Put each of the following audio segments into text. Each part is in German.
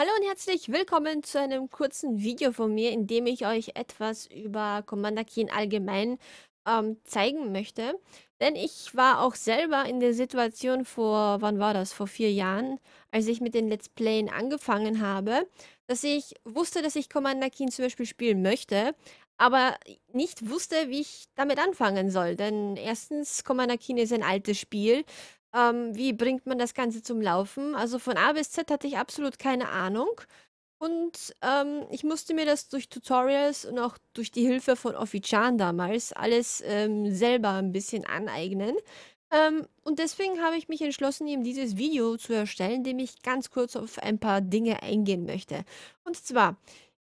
Hallo und herzlich willkommen zu einem kurzen Video von mir, in dem ich euch etwas über Commander Keen allgemein ähm, zeigen möchte. Denn ich war auch selber in der Situation vor, wann war das, vor vier Jahren, als ich mit den Let's Playen angefangen habe, dass ich wusste, dass ich Commander Keen zum Beispiel spielen möchte, aber nicht wusste, wie ich damit anfangen soll. Denn erstens, Commander Keen ist ein altes Spiel ähm, wie bringt man das Ganze zum Laufen? Also von A bis Z hatte ich absolut keine Ahnung. Und ähm, ich musste mir das durch Tutorials und auch durch die Hilfe von Offichan damals alles ähm, selber ein bisschen aneignen. Ähm, und deswegen habe ich mich entschlossen, eben dieses Video zu erstellen, in dem ich ganz kurz auf ein paar Dinge eingehen möchte. Und zwar,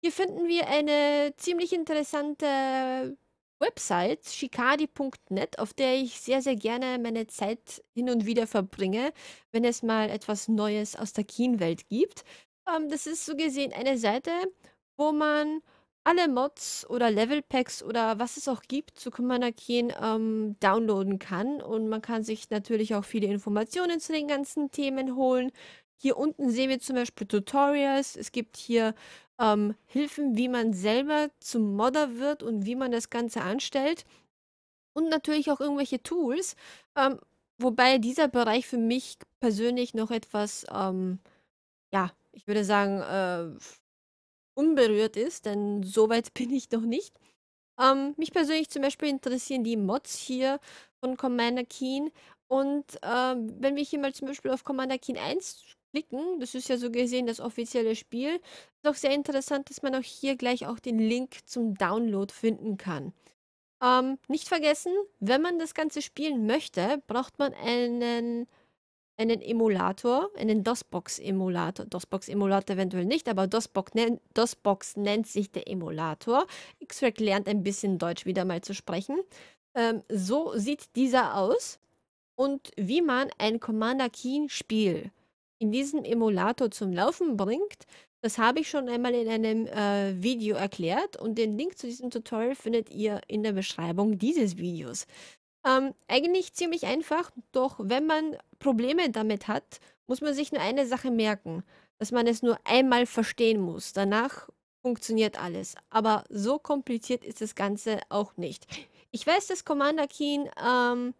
hier finden wir eine ziemlich interessante Website shikadi.net, auf der ich sehr, sehr gerne meine Zeit hin und wieder verbringe, wenn es mal etwas Neues aus der Keen-Welt gibt. Ähm, das ist so gesehen eine Seite, wo man alle Mods oder Level Packs oder was es auch gibt zu Commander Keen ähm, downloaden kann. Und man kann sich natürlich auch viele Informationen zu den ganzen Themen holen. Hier unten sehen wir zum Beispiel Tutorials. Es gibt hier ähm, Hilfen, wie man selber zum Modder wird und wie man das Ganze anstellt. Und natürlich auch irgendwelche Tools. Ähm, wobei dieser Bereich für mich persönlich noch etwas, ähm, ja, ich würde sagen, äh, unberührt ist, denn so weit bin ich noch nicht. Ähm, mich persönlich zum Beispiel interessieren die Mods hier von Commander Keen. Und äh, wenn wir hier mal zum Beispiel auf Commander Keen 1 klicken. Das ist ja so gesehen das offizielle Spiel. Ist auch sehr interessant, dass man auch hier gleich auch den Link zum Download finden kann. Ähm, nicht vergessen, wenn man das Ganze spielen möchte, braucht man einen, einen Emulator, einen DOSBox-Emulator. DOSBox-Emulator eventuell nicht, aber DOSBox, nen DOSBox nennt sich der Emulator. X-Rack lernt ein bisschen Deutsch wieder mal zu sprechen. Ähm, so sieht dieser aus und wie man ein Commander Keen Spiel in diesem Emulator zum Laufen bringt, das habe ich schon einmal in einem äh, Video erklärt und den Link zu diesem Tutorial findet ihr in der Beschreibung dieses Videos. Ähm, eigentlich ziemlich einfach, doch wenn man Probleme damit hat, muss man sich nur eine Sache merken, dass man es nur einmal verstehen muss. Danach funktioniert alles. Aber so kompliziert ist das Ganze auch nicht. Ich weiß, dass Commander Keen ähm,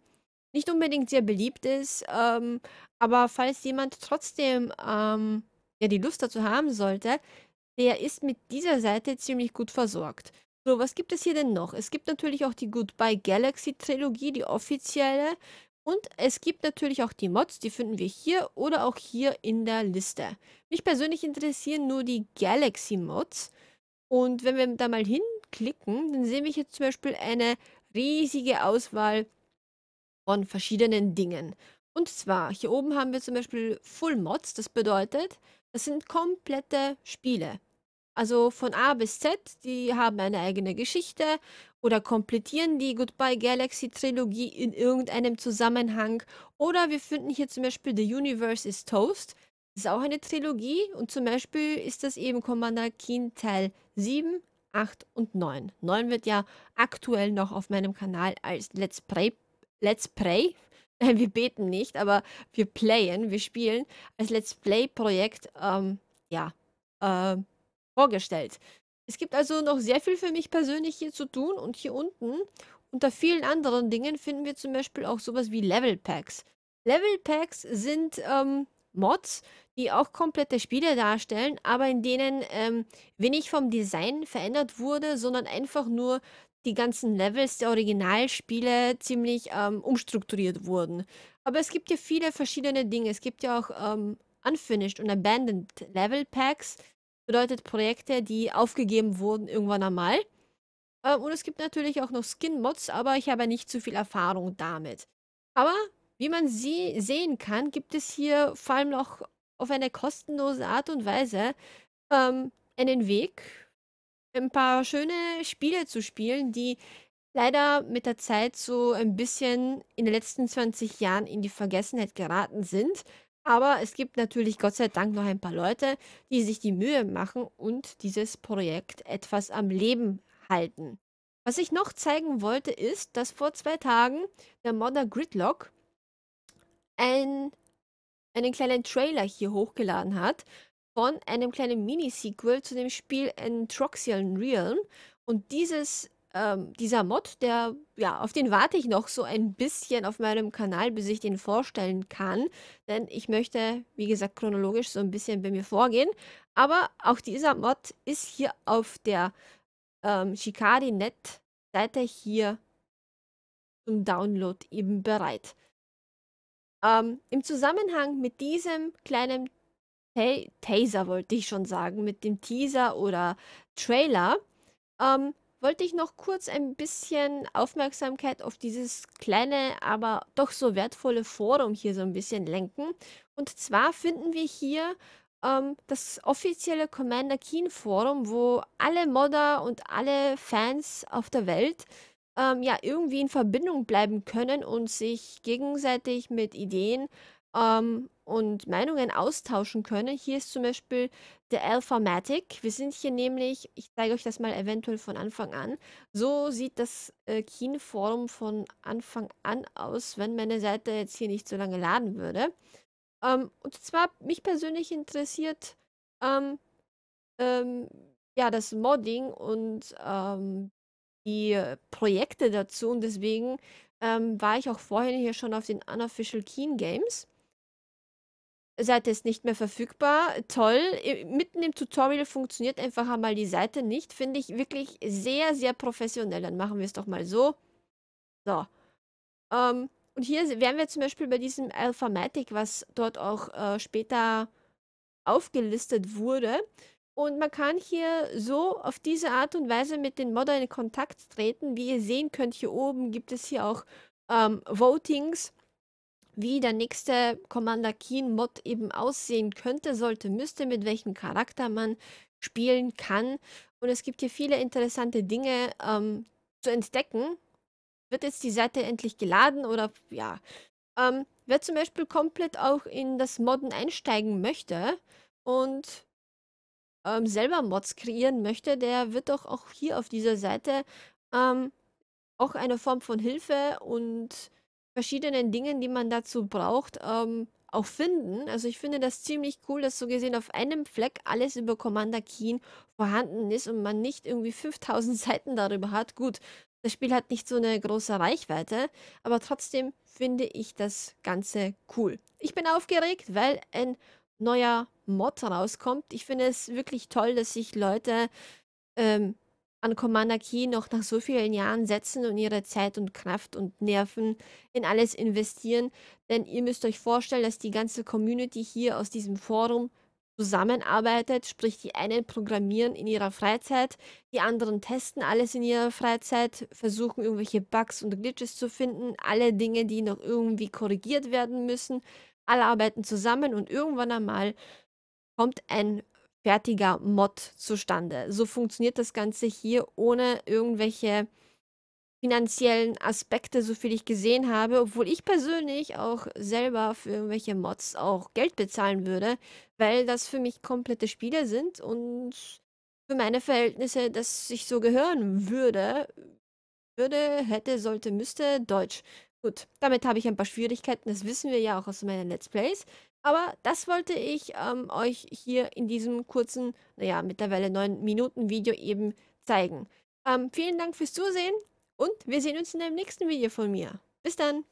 nicht unbedingt sehr beliebt ist, ähm, aber falls jemand trotzdem ähm, ja, die Lust dazu haben sollte, der ist mit dieser Seite ziemlich gut versorgt. So, was gibt es hier denn noch? Es gibt natürlich auch die Goodbye Galaxy Trilogie, die offizielle. Und es gibt natürlich auch die Mods, die finden wir hier oder auch hier in der Liste. Mich persönlich interessieren nur die Galaxy Mods. Und wenn wir da mal hinklicken, dann sehen wir hier zum Beispiel eine riesige Auswahl von verschiedenen Dingen. Und zwar, hier oben haben wir zum Beispiel Full Mods, das bedeutet, das sind komplette Spiele. Also von A bis Z, die haben eine eigene Geschichte oder komplettieren die Goodbye Galaxy Trilogie in irgendeinem Zusammenhang. Oder wir finden hier zum Beispiel The Universe is Toast. Das ist auch eine Trilogie und zum Beispiel ist das eben Commander Keen Teil 7, 8 und 9. 9 wird ja aktuell noch auf meinem Kanal als Let's Play Let's Play. Nein, Wir beten nicht, aber wir playen, wir spielen als Let's Play-Projekt ähm, ja, äh, vorgestellt. Es gibt also noch sehr viel für mich persönlich hier zu tun und hier unten unter vielen anderen Dingen finden wir zum Beispiel auch sowas wie Level Packs. Level Packs sind ähm, Mods, die auch komplette Spiele darstellen, aber in denen ähm, wenig vom Design verändert wurde, sondern einfach nur die ganzen Levels der Originalspiele ziemlich ähm, umstrukturiert wurden. Aber es gibt ja viele verschiedene Dinge. Es gibt ja auch ähm, Unfinished und Abandoned Level Packs. Bedeutet Projekte, die aufgegeben wurden irgendwann einmal. Ähm, und es gibt natürlich auch noch Skin-Mods, aber ich habe nicht zu viel Erfahrung damit. Aber wie man sie sehen kann, gibt es hier vor allem noch auf eine kostenlose Art und Weise ähm, einen Weg ein paar schöne Spiele zu spielen, die leider mit der Zeit so ein bisschen in den letzten 20 Jahren in die Vergessenheit geraten sind. Aber es gibt natürlich Gott sei Dank noch ein paar Leute, die sich die Mühe machen und dieses Projekt etwas am Leben halten. Was ich noch zeigen wollte, ist, dass vor zwei Tagen der Modder Gridlock ein, einen kleinen Trailer hier hochgeladen hat von einem kleinen Mini-Sequel zu dem Spiel Entroxian Realm. Und dieses, ähm, dieser Mod, der, ja, auf den warte ich noch so ein bisschen auf meinem Kanal, bis ich den vorstellen kann. Denn ich möchte, wie gesagt, chronologisch so ein bisschen bei mir vorgehen. Aber auch dieser Mod ist hier auf der ähm, Shikari.net Seite hier zum Download eben bereit. Ähm, Im Zusammenhang mit diesem kleinen Hey, Taser wollte ich schon sagen, mit dem Teaser oder Trailer, ähm, wollte ich noch kurz ein bisschen Aufmerksamkeit auf dieses kleine, aber doch so wertvolle Forum hier so ein bisschen lenken. Und zwar finden wir hier ähm, das offizielle Commander Keen Forum, wo alle Modder und alle Fans auf der Welt ähm, ja irgendwie in Verbindung bleiben können und sich gegenseitig mit Ideen ähm, und Meinungen austauschen können. Hier ist zum Beispiel der Alphamatic. Wir sind hier nämlich, ich zeige euch das mal eventuell von Anfang an. So sieht das äh, Keen-Forum von Anfang an aus, wenn meine Seite jetzt hier nicht so lange laden würde. Ähm, und zwar, mich persönlich interessiert ähm, ähm, ja, das Modding und ähm, die Projekte dazu und deswegen ähm, war ich auch vorhin hier schon auf den Unofficial Keen Games. Seite ist nicht mehr verfügbar. Toll. Mitten im Tutorial funktioniert einfach einmal die Seite nicht. Finde ich wirklich sehr, sehr professionell. Dann machen wir es doch mal so. So. Ähm, und hier wären wir zum Beispiel bei diesem Alphamatic, was dort auch äh, später aufgelistet wurde. Und man kann hier so auf diese Art und Weise mit den Modder in Kontakt treten. Wie ihr sehen könnt, hier oben gibt es hier auch ähm, Votings wie der nächste Commander Keen Mod eben aussehen könnte, sollte, müsste, mit welchem Charakter man spielen kann. Und es gibt hier viele interessante Dinge ähm, zu entdecken. Wird jetzt die Seite endlich geladen oder ja. Ähm, wer zum Beispiel komplett auch in das Modden einsteigen möchte und ähm, selber Mods kreieren möchte, der wird doch auch hier auf dieser Seite ähm, auch eine Form von Hilfe und verschiedenen Dingen, die man dazu braucht, ähm, auch finden. Also ich finde das ziemlich cool, dass so gesehen auf einem Fleck alles über Commander Keen vorhanden ist und man nicht irgendwie 5000 Seiten darüber hat. Gut, das Spiel hat nicht so eine große Reichweite, aber trotzdem finde ich das Ganze cool. Ich bin aufgeregt, weil ein neuer Mod rauskommt. Ich finde es wirklich toll, dass sich Leute ähm, an Commander Key noch nach so vielen Jahren setzen und ihre Zeit und Kraft und Nerven in alles investieren. Denn ihr müsst euch vorstellen, dass die ganze Community hier aus diesem Forum zusammenarbeitet, sprich die einen programmieren in ihrer Freizeit, die anderen testen alles in ihrer Freizeit, versuchen irgendwelche Bugs und Glitches zu finden, alle Dinge, die noch irgendwie korrigiert werden müssen, alle arbeiten zusammen und irgendwann einmal kommt ein fertiger Mod zustande. So funktioniert das Ganze hier ohne irgendwelche finanziellen Aspekte, so viel ich gesehen habe, obwohl ich persönlich auch selber für irgendwelche Mods auch Geld bezahlen würde, weil das für mich komplette Spiele sind und für meine Verhältnisse, dass ich so gehören würde, würde, hätte, sollte, müsste Deutsch. Gut, damit habe ich ein paar Schwierigkeiten, das wissen wir ja auch aus meinen Let's Plays. Aber das wollte ich ähm, euch hier in diesem kurzen, naja, mittlerweile neun Minuten Video eben zeigen. Ähm, vielen Dank fürs Zusehen und wir sehen uns in einem nächsten Video von mir. Bis dann!